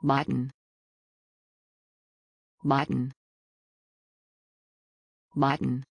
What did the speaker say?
Mutton. Mutton. Mutton.